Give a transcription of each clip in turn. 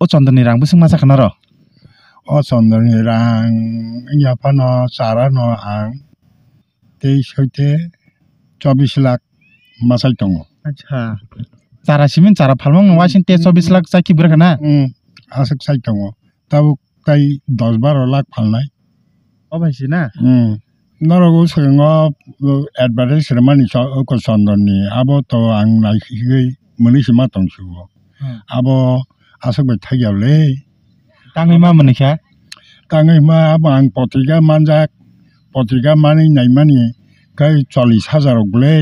어 전더니랑 무슨 마사 가나로? 어 전더니랑 야파노 사라노 앙 তেইশ হইতে চব্বিশ লাখ মাসাই দङ আচ্ছা চারা সিমেন চারা ফালমং নওয়াসিন তে চব্বিশ লাখ চাই কি বুড়া না আসক চাই দङ তাও তাই দশ বারো লাখ ফালনাই অবাইছি না নরগো সিগাङ এডভার্টাইজ মানি চন্দননি আবো তো আং নাইখিগৈ मोनैसो माथावनोसै आब' आसक भाई थाई गयाले तांगै मा मन क्या तांगै मा आं पत्रिका मानजा पत्रिका माने नाय माने कै 40 हजार गले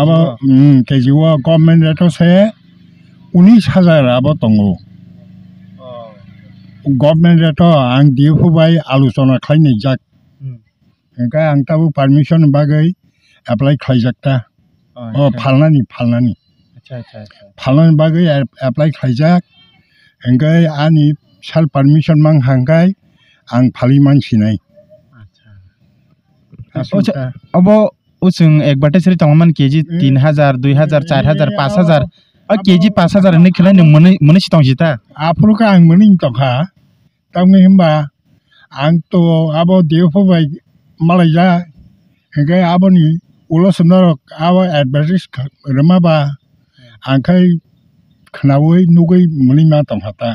आबा केजिवा गभर्नमेन्ट रेट से 19 हजार आबा दंगो गभर्नमेन्ट रेट आं दियो फबाय आलोचना खालामनाय जाक ओंखाय आं दाबो पारमिसन बागै एप्लाइ खालामजाक दा अ फालनानि फालनानि फालांनि बागै एप्लाइ खालायजाक ओंखाय आंनि साल मांग मांहांखाय आं फालि मानसिनाय अब उसंग एक बाटे सरी तमामन केजी तीन हजार दुई हजार चार हजार पाँच हजार और केजी पाँच हजार ने खिलाने मने मने सितांग जीता आप लोग का आंग मने तो खा तब में तो अब देवो भाई मलाया इंगे अब नहीं उल्लास नरक अब एडवर्टाइज रमाबा angkai khnawoi nugoi muni ma hmm. tam hata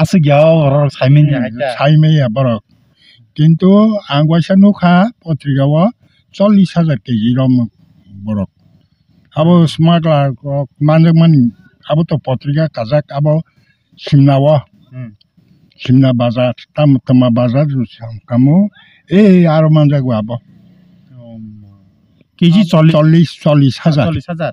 asik yao ror saimen saime ya borok কিন্তু আঙ্গুয়াশা নুখা পত্রিকাও চল্লিশ হাজার কেজি রম বরক আবো স্মাগলার মানজক মানি আবো তো পত্রিকা কাজাক আবো সিমনাও সিমনা বাজার তাম তামা বাজার কামো এই আরো মানজাক আবো কেজি চল্লিশ চল্লিশ হাজার চল্লিশ হাজার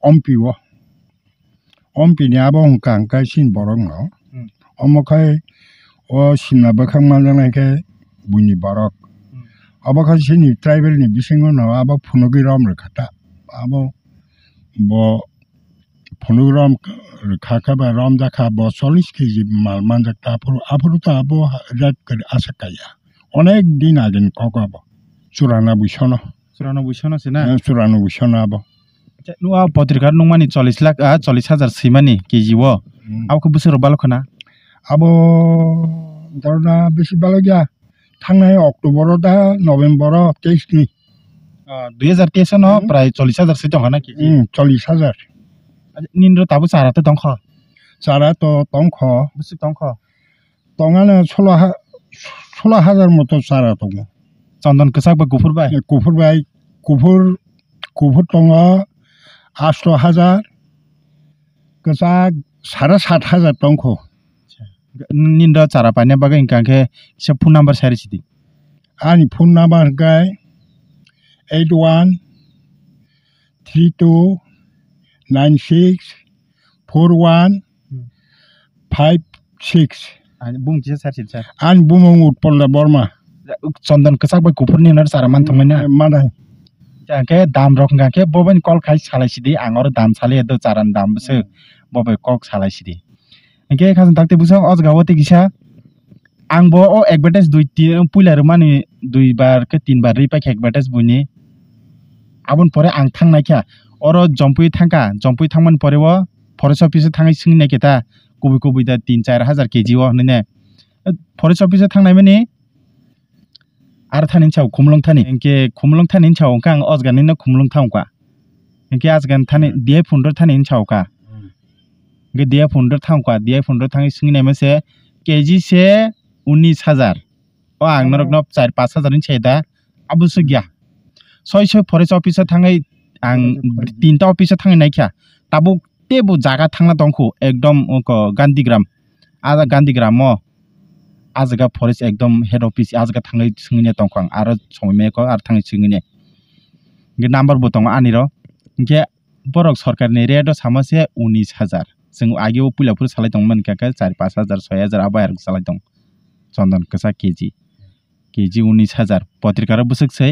엄피워. 엄피니 아봉 강가 신보롱어. 어머카이 어 심나박항만장에게 문이 바락. 아바카 신이 트라이벨니 비생은 아바 푸노기람을 갔다. 아바 뭐 푸노기람 खाखाबा रमजाखा ब चल्लिस केजी माल मान्जाक त आफू आफू त अब रेट गरी आसाकाया अनेक दिन आगेन कक अब चुरानब्बे सन चुरानब्बे सन चुरानब्बे सन अब नुवा पत्रिका नुमानि चल्लिस लाख चल्लिस हाजार सैमानि केजि वो आबखौ बोसोराव बाल'खोना आब' धरना बेसे बाल' गैया थांनाय अक्ट'बराव दा नभेम्बराव तेइसनि দুই হাজার তেইশ ন প্রায় চল্লিশ হাজার সে দঙ্গ নাকি চল্লিশ হাজার নিন্দ্র তাবু চারাতে দংখ চারা তো দংখ বেশি দংখ দঙ্গানো ষোলো ষোলো হাজার মতো চারা দङ চন্দন কেসাক বা গুফুর বাই গুফুর বাই গুফুর গুফুর দङ आसथ' हाजार गोजा सारा सात हाजार दंख निंदा चारा पाने बगे इनका के फन नाम्बार नंबर सारी सी आनी फोन नंबर गाय three two nine six four one five six आणि बुमचे सारसे आं आनी बुम उत्पल बर्मा चंदन कसा बाय सारा मान थांबाय ना मा ke dam rok ga ke boben kol khai salai sidi angor dam sali edo charan dam bse bobe kok salai sidi ke khasan takte busang os gawati kisa ang bo o advertise dui tin puilar mani dui bar ke tin bar ripa ke advertise buni abon pore ang thang nai kya oro jompui thangka jompui thangman pore wo forest office thangai sing nai ke ta kubi kubi da 3 4000 kg o hne forest office thangnai mani artha nin chau khumlong thani engke khumlong thani chau kang osgan nin khumlong thau ka engke asgan thani dia phundor thani in chau ka engke dia phundor thau ka dia phundor thangi singne mase KG সে উনিশ হাজার ও আংনরক নব চার পাঁচ হাজার in সেটা অবশ্য গিয়া ছয়শ ফরেস্ট অফিসে থাঙাই আং তিনটা অফিসে থাঙাই নাইখা তাবুক তেবু জায়গা থাংলা দংখু একদম গান্ধীগ্রাম আর Gandhigram ajga forest ekdom head office ajga thangnai singine tongkhang aro soime ko ar thangnai singine ge number bo tongo ani ro ge borok sarkar ni rate o sama se 19000 जों आगे ओ पुला पुल सालाय दंमोन काका 4 5000 6000 आबा आरो सालाय दं चंदन कसा केजी केजी 19000 पत्रिकार बुसक छै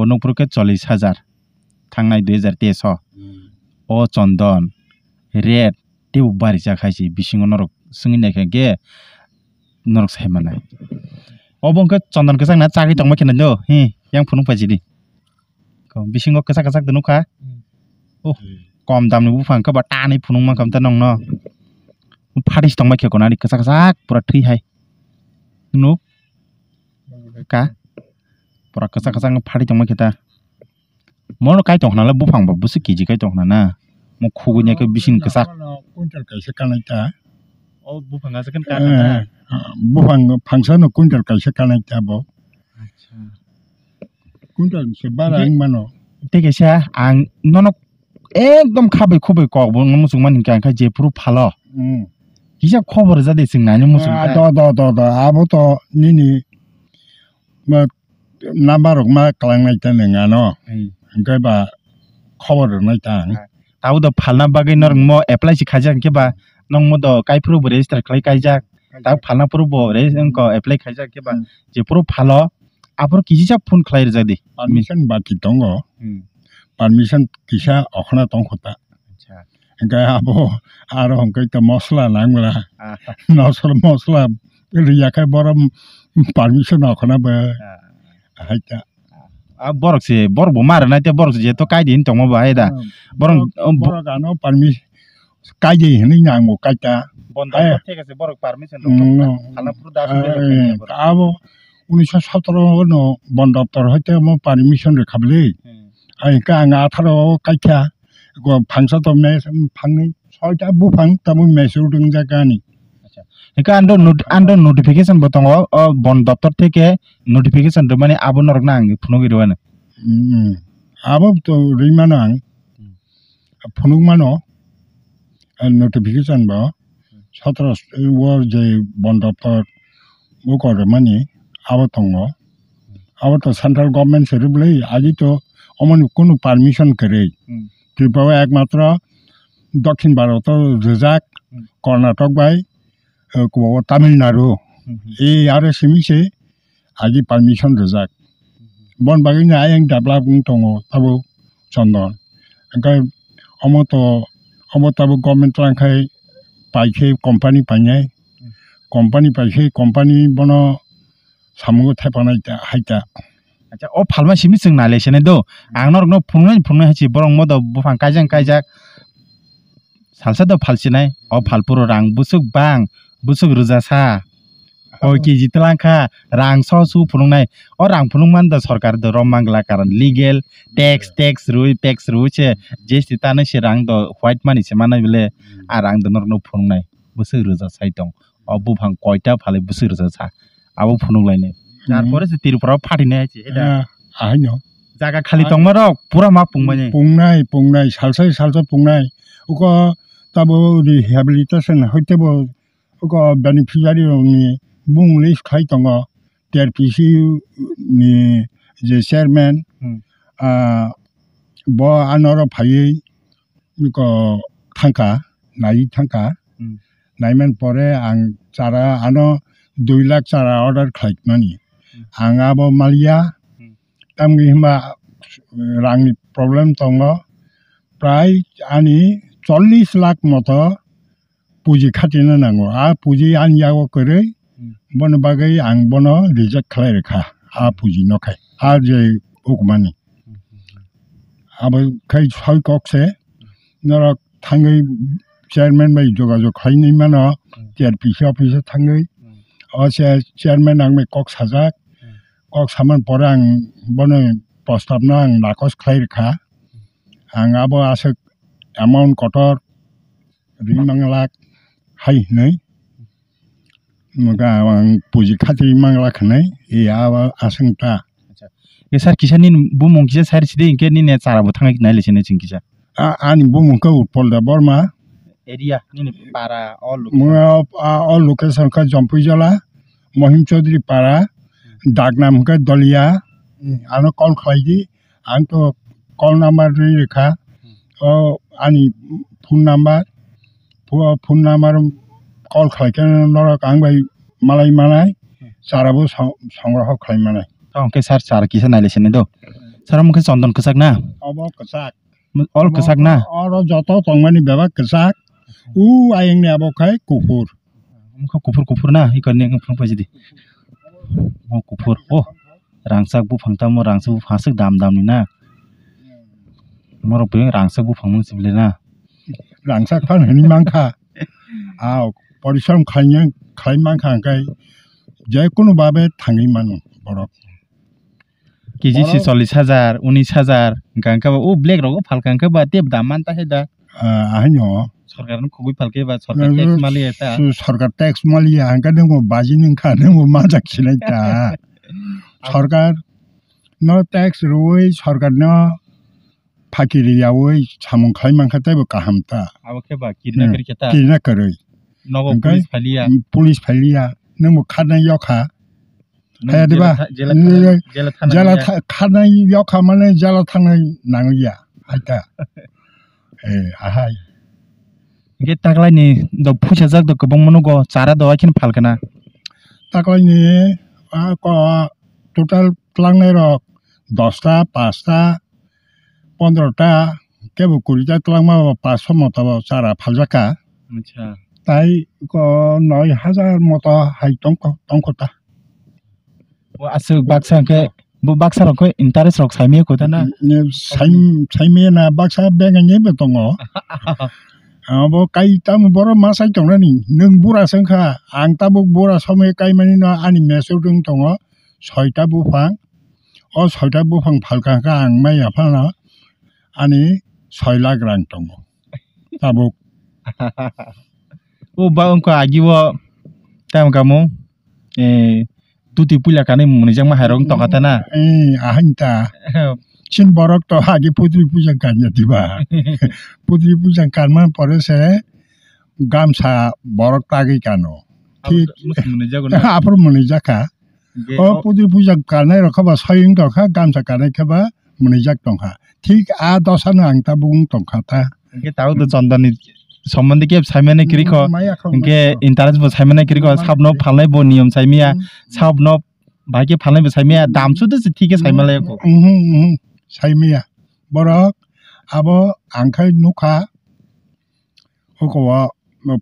बनपुर के 40000 थांनाय 2300 ओ चंदन रेट टेव बारि जाखायसि बिसिङो नरक सोंगिनायखाय गे nó mà này, bông cái norok sai cái obong ke chondan kesak na chagi tongma kenan do hi yang phunung paji di ko bisingo kesak kesak dunu kha còn kom dam ni bufang ka ba ta này mà cầm nó, ni phunung ma kam ta nong no pharis tongma khe konari kesak kesak pura thri hai nu ka pura kesak kesak trong mấy khe ta nó cái trong này là la bufang ba busi kiji kai tongna na mo khugu nya ke bisin kesak cái kai se cái ta 어, 뭐방아석은까 나. 예. 뭐 방, 방사는군절가시까나잡 어. 군절세바라앵만 어. 되게 샤, 안, 너는 একদম খাবাই খবাই cock বং মুসলমান হিংকা খাই জেপুরু ফালো হিসা খবর যাদে সিং নানি মুসলমান দ দ দ দ আবো তো নিনি মা নাম্বার মা কালাং নাইতা নেঙা ন হিংকাই বা খবর নাইতা তাও দ ফালনা বাগৈ নরং ম এপ্লাই সি খাজা হিংকে বা nong modo kai pru bo register khlai kaijak tak phalna pru bo re engko apply khaijak keba je pru phalo apor kisi sa phone khlai rjadi permission ba ki tongo permission kisa okhna tong khota acha engka abo aro hongkai ta mosla langla nosol mosla riyakai borom permission okhna ba haita borok se borbo mara na te borok je to kai din tongmo ba eda borong borok ano permission কাজে হেনে নামো কাজটা আব উনিশশো সতেরো বন দপ্তর হইতে মো পারমিশন রেখাবলে আইকা আঙা আঠারো কাইখা ফাংসা তো মেস ফাংনি ছয়টা বুফাং তামু মেসেও দং জায়গানি একা আন্ডার আন্ডার নোটিফিকেশন বতং বন দপ্তর থেকে নোটিফিকেশন মানে আবো নরক না আঙ্গে ফুনো গিরবানো আবো তো রিমানো আং ফুনুক মানো नोटिफिकेसन भयो सत्र वो जे वन दफ्तर बुकहरूमा नि আবতঙ্গ আবত সেন্ট্রাল গভর্নমেন্ট সেরুবলেই আজই তো অমন কোনো পারমিশন কেরেই ত্রিপুরা একমাত্র দক্ষিণ ভারত রেজাক কর্ণাটক বাই তামিলনাড়ু এই আর সিমিছে আজি পারমিশন রেজাক বন বাগিনা আইং ডেভেলপ দङ তাবো চন্দন ओमफ्राय अमथ' অবতাবো গভর্নমেন্ট রাখাই পাইছে কোম্পানি পাইনাই কোম্পানি পাইছে কোম্পানি বন সামগো থাইপানাই হাইতা আচ্ছা অ ফালমা সিমি जों नायलायसेनो दो आंनर न फुंनो फुंनो हासि बरं मद बुफां काइजां काइजाक सालसा द फालसिनाय अ फालपुर रां बुसुक बां बुसुक रुजासा केजी तलांखा रां स सु फुलुंगनाय अ रां फुलुंगमान द सरकार द रम मांगला कारण लीगल टैक्स टैक्स रुई टैक्स रुई छे जे सिताने से रां द व्हाइट मानि से मानाय बेले आ रां द नरनो फुलुंगनाय बोसोर रोजा साइ दं अ बुफां कयटा फाले बोसोर रोजा सा आबो फुलुंगलायने তারপরে সে তিরুপুরাও ফাটিনে আছে এটা আইন জায়গা খালি তংমার পুরা মা পুংমানে পুংনাই পুংনাই সালসাই সালসাই পুংনাই ওকে তাবো রিহ্যাবিলিটেশন হইতেবো ওকে বেনিফিশিয়ারি নিয়ে bung lis khai tonga ter pc ni je chairman a bo anoro phai ni ko thanka nai thanka nai man pore ang chara ano 2 lakh chara order khai mani ang abo malia tam gi ma rang ni problem tonga প্ৰায় আনি চল্লিছ লাখ মত পুঁজি খাটি নানো আৰু পুঁজি আনি যাব কৰি bono bagui ang bono reject khlairkha a puji nokhai a je ukmani abo khai soi kok se nora thangai chairman bai jogajog khainai mano TRPC অফিসে থাঙ্গै असे চেয়ারম্যাन आंबे कक साजाक कक सामान परे आं बनो प्रस्ताबना आं नाकस खायरखा आं आबो आसो एमाउन्ट कटर रिमांलाक हाय नै বুজি খাতি মাংলাখানে এ আসংটা আচ্ছা স্যার কিসার নিন বুমুং কিসা সারিছি দিই কে নিনে চারাবো থাঙাই নাইলেছে নে চিং কিসা আনি বুমুংকে উৎপলদা বর্মা এরিয়া নিন পাড়া অল মুয়া অল লোকেশন কা জম্পুইজলা মহিম চৌধুরী পাড়া ডাক নাম কা দলিয়া আনো কল খাইদি আন তো কল নাম্বার রেখা ও আনি ফোন নাম্বার ফোন নাম্বার कल खालामनानै आंबाय मालाय मानाय साराबो संग्रह खालामनानै ओके सार की किसा नायलायसिनो दो सर मुख्य चंदन कसाक ना अब कसाक अल कसाक ना और जो तंगमानि बेबा कसाक उ आयंनि अब खाई कुफुर मुखे कुफुर कुफुर ना इ करने पैसे कुफुर ओ रांसाक बु फंगता मो रंग बु फासक दाम दामनि ना मोर पे रांसाक बु फंगमन सिबले ना रांसाक फान हनि मांखा आओ পরিশ্রম খাই খাই মা খাঙ্কাই যেকোনোভাবে থাঙি মানুষ বরক কেজি সি চল্লিশ হাজার উনিশ হাজার গাঙ্কা ও ব্লেক রকম ফালকাঙ্কা বা টেপ দাম মান তাহে দা আহিন সরকার খুবই ফালকে বা সরকার ট্যাক্স মালি এটা সরকার ট্যাক্স মালি হাঙ্কা দেবো বাজি নিখা দেবো মা যাচ্ছি না তা সরকার ন ট্যাক্স রই সরকার ন ফাকিরিয়াও সামুং খাই মাংখা তাইব কাহামতা কিনা করে নগর পুলিশ ফেলিয়া পুলিশ ফেলিয়া नों खारनाय यावखा हायादेबा जेला खारनाय यावखा माने जेला थांनाय नांलिया हायता ए हाहाय गे ताग्लायनि द फुसा जाग द गोबां मनोगो चारा द आखिन फालखना ताग्लायनि आ क टोटल प्लांनाय र 10 ता 5 ता 15 ता केबो कुरिजा प्लांमा 500 मतबा चारा फालजाका अच्छा tại có nói haza mota hay tông có tông có ta à, bác asu baksa ke bu baksa rok interest rok saimi ko ta na saim saimi na baksa benga ni be tongo abo kai tam boro masai tongna ni nung bura sangkha ang tabuk bura somai kai mani na ani mesur dung tongo soita bufang o soita bufang phalka ka ang mai afana ani 6 lakh rang tongo tabuk o ba unko agi wo tam kamu tu ti pula kane munijang ma hairong to kata na eh ahan ta chin borok to agi putri puja kan ya tiba putri puja kan ma pore se gamsa borok tagi kano ঠিক আপুর মনে যাকা ও পুজি পূজা কানে রখাবা সয়ং দখা গামছা কানে খেবা মনে যাক দখা ঠিক আ দশানো আংতা বুং ta তাও তো চন্দনী সম্বন্ধে কি সাইমানে কিরিক হে ইন্টারেস্ট সাইমানে কিরিক সাব নব ফালাই ব নিয়ম সাইমিয়া সাব নব ভাইকে ফালাই সাইমিয়া দামসু তো ঠিক সাইমালে সাইমিয়া বরক আব আংখাই নুখা হক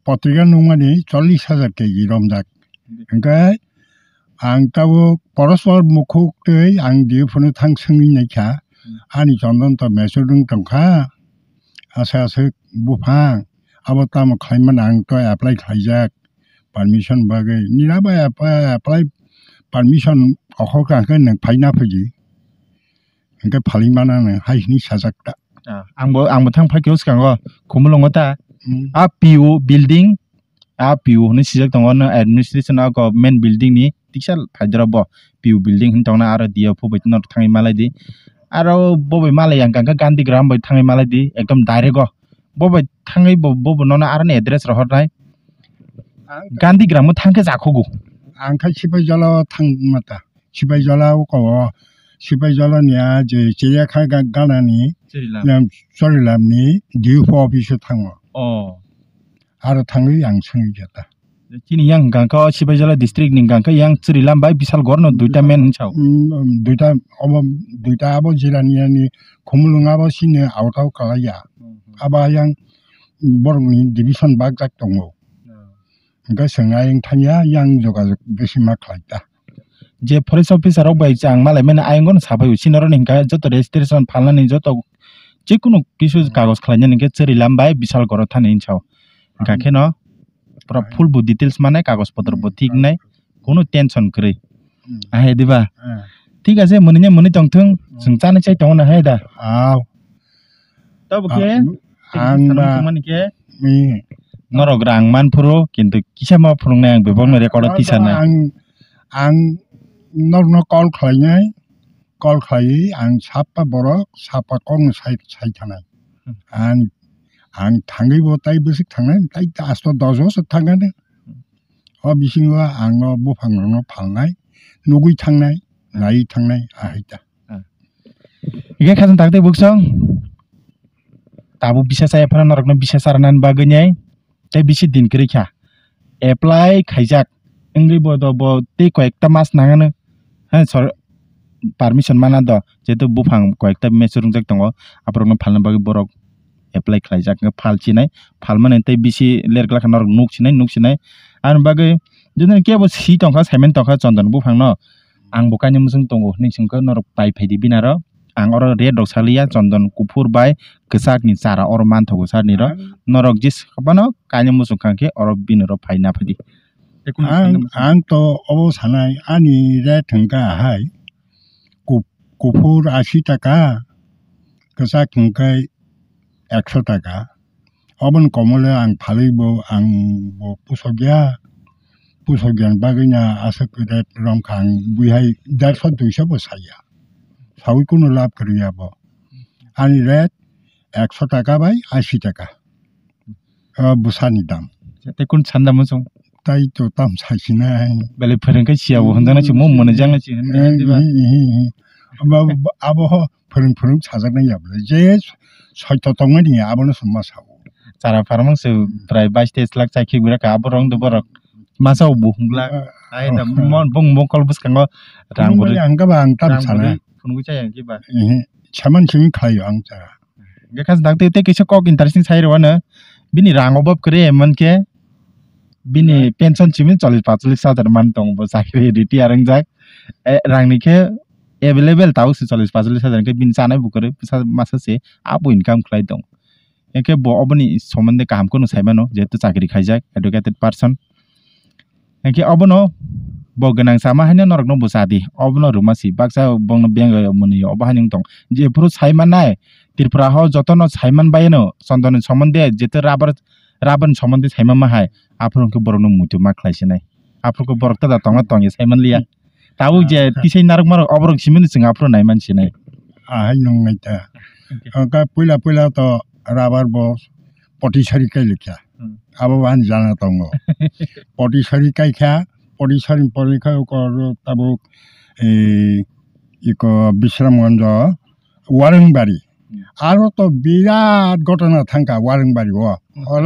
পত্রিকা নুমানি চল্লিশ হাজার কেজি রমজাক ওই আং তাবো পরস্পর মুখুক দিয়ে আং দিয়েফোন থাং সঙ্গিনাইখা আনি চন্দন তো মেসুর দখা আসে আসে বুফাং अब तामा खैमा नाङक एप्लाई खाइजाक पारमिसन बागै निराबा एप्लाई पारमिसन अखक आंखो नों फायना फैयो आंखो फालिमाना नों हाइनि साजाक दा आंबो आंबो थांफाखियाव सिगाङो खुमलङ दा आ पिउ बिल्डिं आ पिउ हनि सिजाक दङ न एडमिनिस्ट्रेशन आ गभर्नमेन्ट बिल्डिं नि टिकसा फायद्राब पिउ बिल्डिं हनि दङ आरो दिया फुबाय न थाङै मालाय दि आरो बबे मालाय आं गान्धी ग्राम बै थाङै मालाय दि एकदम direct bobo bobo bo nona rohor tangai nai arane address gandhi ा य थाङै ब ब a n g ो आ र a नि एड्रेस रहरनाय गान्धी ग ् a ा म ा व थांखे ज ा j ग ु आंखा स ि ब a य जला थां माता स ि a ा य जला क सिबाय जलानिया जे च ि i ि य ा ख o गानानि सरिलामनि डिएफओ अ फ a स ा व थाङो अ आरो थाङै i ं a ो ङ ै जाता चिनि यां ग ा a ख ा सिबाय t ल ा ड ि स a ट ् र ि क ् ट नि गांखा यां a ि र ि ल ा म बाय बिसाल गरन द n इ ट ा मेन छाव दुइटा अब दुइटा अब ज ि र ा न ि य ा u ि u म ु ल ु ङ ा ब ो सिनो u उ ट ा व k a ल a ya abayang borongni division bag jak tongo hingka senga yang thanya yang jogajog besima ta. je forest officer rok bai chang malai mena ayangon sabai usinor hingka joto registration phalani joto যে কোনো কিছু কাগজ খালাইনি এনেকে চেরিলাম by বিশাল গড় থানে ইনছাও গাখে ন পুরা ফুল বু details মানে কাগজ পত্র বু ঠিক নাই কোনো টেনশন করে আহে দিবা ঠিক আছে মনে মনে টংথং जों জানি চাই টং না হে দা আও তবে কে मानफुरो किन्तु किसा माफुरनाय आं बेबांनो रेकर्ड तिसाना आं आं नर्न कल खायनाय कल खायै आं साफा बरो साफा कं साइ साइ थानाय आं आं थाङै बतै बसि थांनाय दाइ आस्त दजस थांगाने अ बिसिङो आं न बफांन फालनाय नुगै थांनाय नायै थांनाय आहैता इगे खाजन थाखदै बुक्सं tabu bisa saya pernah norak no bisa saranan baganya teh bisa din kiri kah apply kayak enggri bodo bodo ti kau ekta mas nangan ha sor permission mana do jadi bufang kau ekta mesurung jek tunggu apa orang falan bagi borok apply kayak nggak fal cina fal mana teh bisa ler kelak norak nuk cina nuk cina an bagi jadi kaya bos si tongkat semen tongkat contoh bufang no ang bukanya musim tunggu nih singkat norak pay pay di binaro ang oro re dok salia ya chondon kupur bai kisak ni sara oro manthogo ni ro ah. norok jis khapano kanyo musuk kangke oro bin ro phaina phadi ang to obo sanai ani re tengka hai kupur asita taka kesat kengkai 100 taka obon komole ang phalibo ang bo pusogya pusogian baginya asak kudet rom kang buih 150 200 bo saya সাউকুনো লাভ করে যাব আনি rate একশো টাকা by আশি টাকা বুসানি দাম কোন সান্দা মজং তাই তো দাম চাইছি না বেলে ফেরেনকে সিয়াবো হন্দানাছি মম মনে জানাছি होमबाबो आब' फोरों फोरों साजानाय जाबाय जे सयथ' दंमोन नि आब'नो समाजाव जारा फारमांसो प्राय बाइस तेइस लाख साखि गुराखो आब' रं दबरक मासाव बुहुंला आइ दा मन बं मकल बुसखांगो रांबो आंगाबा आं ताम साना 분홍 자 양기 봐. 차만 지금 가요 앙자. 그 가서 낙대 때 계속 꼭 인터레스팅 사이로 와는 비니 랑업업 그래 뭔게 비니 펜션 지면 চল্লিশ পাঁচল্লিশ হাজার মান দংব চাকরি রিটি আরং যাক রাংনিকে এভেলেবেল তাও সে চল্লিশ পাঁচল্লিশ হাজারকে বিন জানাই বুকরে মাসাসে আপ ইনকাম খাই দং একে অবনি সম্বন্ধে কাহামকো নুসাইবানো যেহেতু চাকরি খাই যাক এডুকেটেড পার্সন একে অবনো bo ganang sama haino norok no busadi obno ruma si baksa bongno beng muni obo haino tong je puru saiman nai tirpura ho jotono saiman bayeno sondon somonde jete rabar raban somonde saiman ma hai apron ke borno mutu ma khlaisi nai apron ke borok ta tonga tongi saiman liya tabu je tisai narok marok obrok simini sing apron nai mansi nai ahai nong ngai ta ka puila puila to rabar bo পটি সারি কাই লেখা আবার জানা তঙ্গ পটি সারি কাই খা परिसर परेका अब ইক বিশ্রামগঞ্জ ওয়ারেংবাড়ি আরও তো বিরাট ঘটনা থাকা ওয়ারেংবাড়ি ও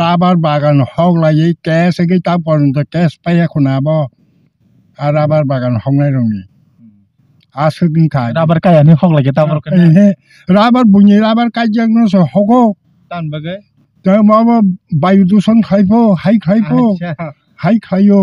রাবার বাগান হগলাই ক্যাশ এগেই তা পর্যন্ত ক্যাশ পাই এখন আব আর রাবার বাগান হংনাই রঙনি আসো কিনখা রাবার কায়ানি হগলাইকে তারপর রাবার বুঝি রাবার কাজজন হগ তানবাগে মাবা বায়ু দূষণ খাইফো হাই খাইফো আচ্ছা। হাই খাইও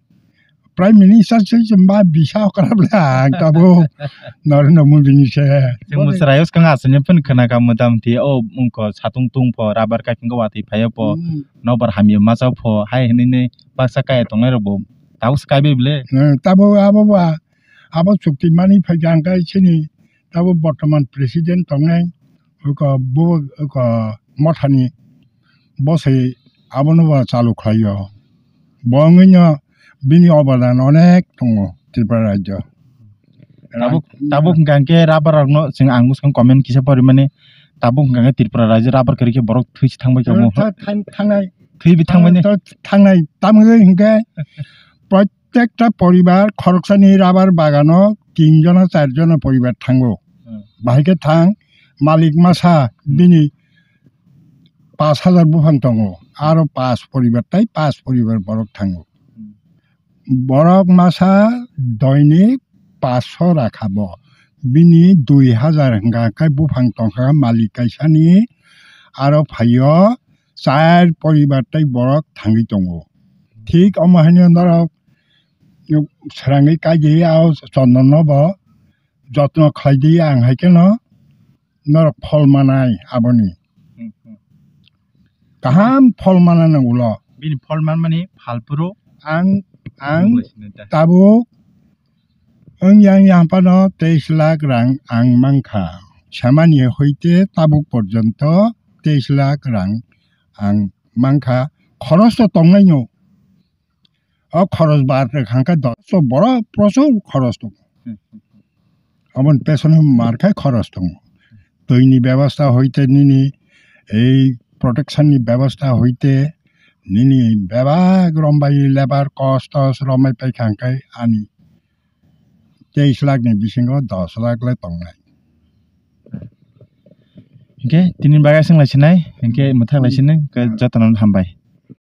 prime minister si jemba bisa kerap lah kamu nor nomu bini se semu serayos kang asanya pun kena kamu tam ti oh mungko satung tung po rabar kai kengko wati paya po ừ. no bar hamia masa po hai ini ne paksa kai tongai robo tahu skai beble tabo abo ba abo sukti ừ, à, à, à, mani pajang kai sini tabo bottoman president tongai ko bo ko mothani bosai abono ba chalu khayo bongnya বিনি অবদান অনেক দঙ ত্রিপুরা রাজ্য তাবুক তাবুক গাঙ্গে rubber আর সিং আঙ্গুস কমেন্ট কিসে পরিমানে তাবুক গাঙ্গে থাং মালিক মাসা বিনি পাঁচ হাজার বুফান দঙ আৰু পাঁচ পৰিবাৰ তাই পাঁচ পৰিবাৰ বড় থাকো বরফ মাছা দৈনিক पास्स' राखाब' बिनि दुइ हाजार हांगाखाय बफां दंखा मालिक गायसानि आरो फायो চার পরিবারটাই বরক থাঙ্গি দङ ঠিক অমাহিনী ধরক সেরাঙ্গি কাজে আও চন্দন নব যত্ন খাইদি আং হাইকেন নরক ফল মানাই আবনি কাহাম ফল মানা নাগুল বিনি ফল মান মানে ফালপুরো আং ang tabuk অংয়াং ইয়াম্পানো তেইশ লাখ রাং আং মাংখা শ্যামানি হইতে তাবুক পর্যন্ত তেইশ লাখ রাং আং মাংখা খরচ তো তংনাই নো অ খরচ বার রেখাঙ্কা দশ বড় প্রচুর খরচ দং আমন পেছনে মার খায় খরচ দং তৈনি ব্যবস্থা হইতে নিনি এই প্রোটেকশননি ব্যবস্থা হইতে निनि ब्यापक रम्बाई लेबार कस्ट रम्बाई पैखांखाय आनि तेइस लाखनि बिसिङाव दस लाखलाई तंनाय ओंखे दिनै बागा सोंलायसिनाय ओंखे मोथांलायसिनो जातानानै हामबाय